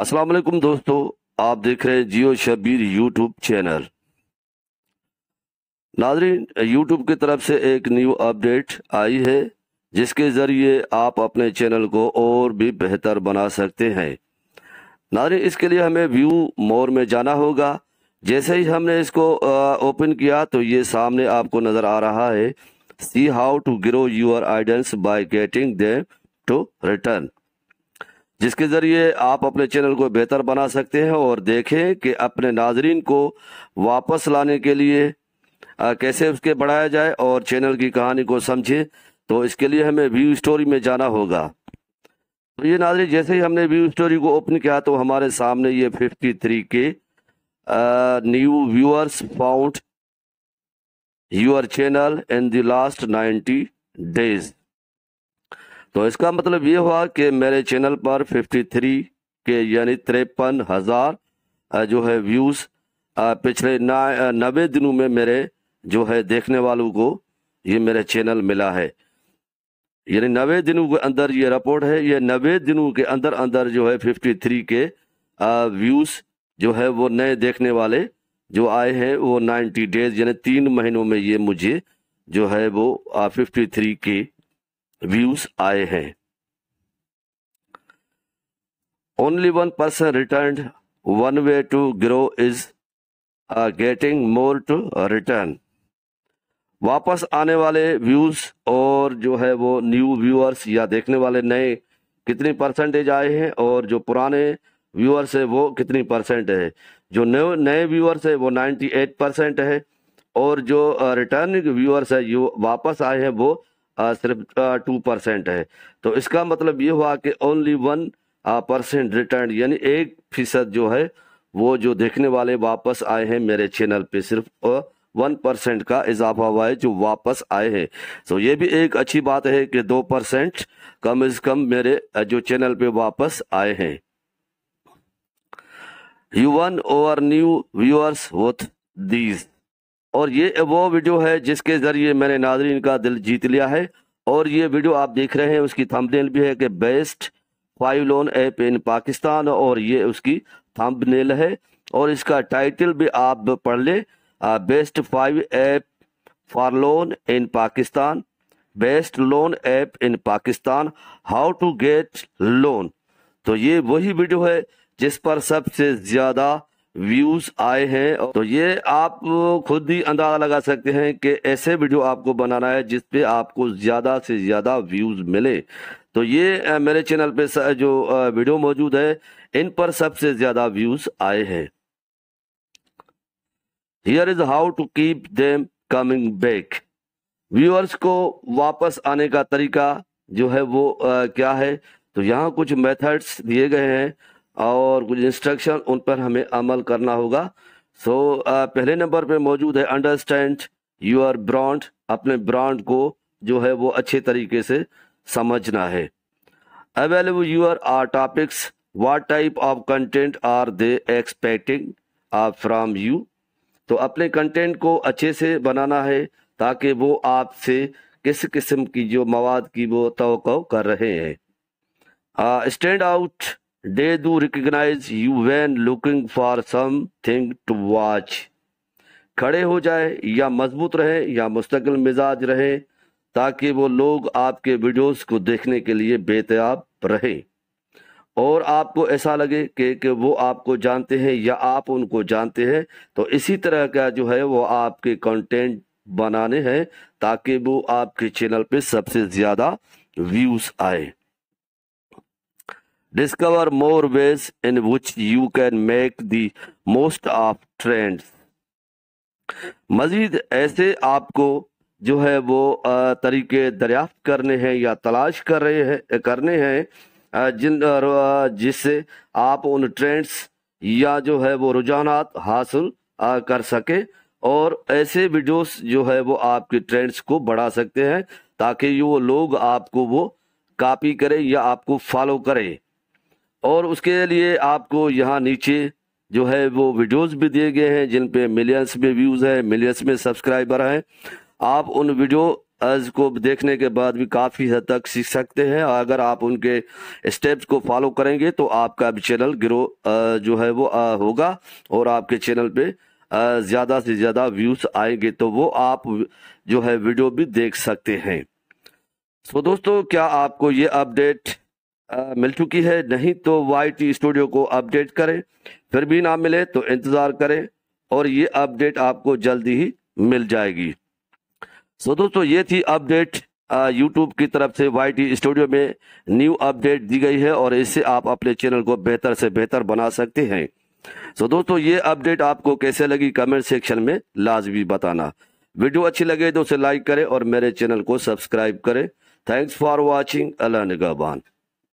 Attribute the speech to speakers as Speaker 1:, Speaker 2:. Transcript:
Speaker 1: अस्सलाम वालेकुम दोस्तों आप देख रहे हैं जियो शबीर यूट्यूब चैनल नाजरीन यूट्यूब की तरफ से एक न्यू अपडेट आई है जिसके ज़रिए आप अपने चैनल को और भी बेहतर बना सकते हैं नाजरीन इसके लिए हमें व्यू मोर में जाना होगा जैसे ही हमने इसको ओपन किया तो ये सामने आपको नज़र आ रहा है see how to grow your audience by getting them to return जिसके ज़रिए आप अपने चैनल को बेहतर बना सकते हैं और देखें कि अपने नाजरीन को वापस लाने के लिए आ, कैसे उसके बढ़ाया जाए और चैनल की कहानी को समझें तो इसके लिए हमें व्यू स्टोरी में जाना होगा तो ये नाजरी जैसे ही हमने व्यू स्टोरी को ओपन किया तो हमारे सामने ये फिफ्टी थ्री के new viewers found your channel in the last ninety days तो इसका मतलब ये हुआ कि मेरे चैनल पर 53 के यानी तिरपन हज़ार जो है व्यूज़ पिछले नबे दिनों में मेरे जो है देखने वालों को ये मेरे चैनल मिला है यानी नबे दिनों के अंदर ये रिपोर्ट है ये नबे दिनों के अंदर अंदर जो है फिफ्टी थ्री के व्यूज़ जो है वो नए देखने वाले जो आए हैं वो नाइन्टी डेज यानी तीन महीनों में ये मुझे जो है वो फिफ्टी थ्री के व्यूज आए हैं only one person return one way to grow is getting more to return वापस आने वाले व्यूज और जो है वो न्यू व्यूअर्स या देखने वाले नए कितनी परसेंटेज आए हैं और जो पुराने व्यूअर्स है वो कितनी परसेंट है जो नए नए व्यूअर्स है वो 98 परसेंट है और जो रिटर्निंग व्यूअर्स है जो वापस आए हैं वो सिर्फ टू परसेंट है तो इसका मतलब ये हुआ कि ओनली वन परसेंट रिटर्न यानी एक फीसद जो है वो जो देखने वाले वापस आए हैं मेरे चैनल पे सिर्फ वन परसेंट का इजाफा हुआ है जो वापस आए हैं तो ये भी एक अच्छी बात है कि दो परसेंट कम अज कम मेरे जो चैनल पे वापस आए हैं you one over new viewers वीज और ये वो वीडियो है जिसके ज़रिए मैंने नाजरीन का दिल जीत लिया है और ये वीडियो आप देख रहे हैं उसकी थंबनेल भी है कि best five loan app in Pakistan और ये उसकी थंबनेल है और इसका टाइटल भी आप पढ़ लें best five app for loan in Pakistan best loan app in Pakistan how to get loan तो ये वही वीडियो है जिस पर सबसे ज़्यादा व्यूज आए हैं तो ये आप खुद ही अंदाजा लगा सकते हैं कि ऐसे वीडियो आपको बनाना है जिसपे आपको ज़्यादा से ज़्यादा व्यूज मिले तो ये मेरे चैनल पे जो वीडियो मौजूद है इन पर सबसे ज़्यादा व्यूज आए हैं here is how to keep them coming back viewers को वापस आने का तरीका जो है वो आ, क्या है तो यहाँ कुछ मेथड्स दिए गए हैं और कुछ इंस्ट्रक्शन उन पर हमें अमल करना होगा सो so, पहले नंबर पे मौजूद है अंडरस्टैंड यूर ब्रांड अपने ब्रांड को जो है वो अच्छे तरीके से समझना है available your are topics what type of content are they expecting are from you तो अपने कंटेंट को अच्छे से बनाना है ताकि वो आपसे किस किस्म की जो मवाद की वो तो कर रहे हैं stand out They do recognize you when looking for something to watch. खड़े हो जाए या मजबूत रहे या मुस्तकिल मिजाज रहे ताकि वो लोग आपके वीडियोस को देखने के लिए बेताब रहे और आपको ऐसा लगे कि कि वो आपको जानते हैं या आप उनको जानते हैं तो इसी तरह का जो है वो आपके कंटेंट बनाने हैं ताकि वो आपके चैनल पे सबसे ज़्यादा व्यूज़ आए discover more ways in which you can make the most of trends मजीद ऐसे आपको जो है वो तरीके दरियाफ्त करने हैं या तलाश कर रहे हैं करने हैं जिन जिससे आप उन ट्रेंड्स या जो है वो रुझानात हासिल कर सके और ऐसे वीडियोस जो है वो आपके ट्रेंड्स को बढ़ा सकते हैं ताकि वो लोग आपको वो कॉपी करें या आपको फॉलो करें और उसके लिए आपको यहाँ नीचे जो है वो वीडियोस भी दिए गए हैं जिन पे मिलियंस में व्यूज़ है मिलियंस में सब्सक्राइबर हैं आप उन वीडियोज को देखने के बाद भी काफ़ी हद तक सीख सकते हैं अगर आप उनके स्टेप्स को फॉलो करेंगे तो आपका भी चैनल ग्रो जो है वो होगा और आपके चैनल पे ज़्यादा से ज़्यादा व्यूज़ आएंगे तो वो आप जो है वीडियो भी देख सकते हैं तो दोस्तों क्या आपको ये अपडेट मिल चुकी है नहीं तो वाई स्टूडियो को अपडेट करें फिर भी ना मिले तो इंतज़ार करें और ये अपडेट आपको जल्दी ही मिल जाएगी सो so, दोस्तों ये थी अपडेट यूट्यूब की तरफ से वाई स्टूडियो में न्यू अपडेट दी गई है और इससे आप अपने चैनल को बेहतर से बेहतर बना सकते हैं सो so, दोस्तों ये अपडेट आपको कैसे लगी कमेंट सेक्शन में लाजमी बताना वीडियो अच्छी लगे तो उसे लाइक करें और मेरे चैनल को सब्सक्राइब करें थैंक्स फॉर वॉचिंग अल्लाह निगाबान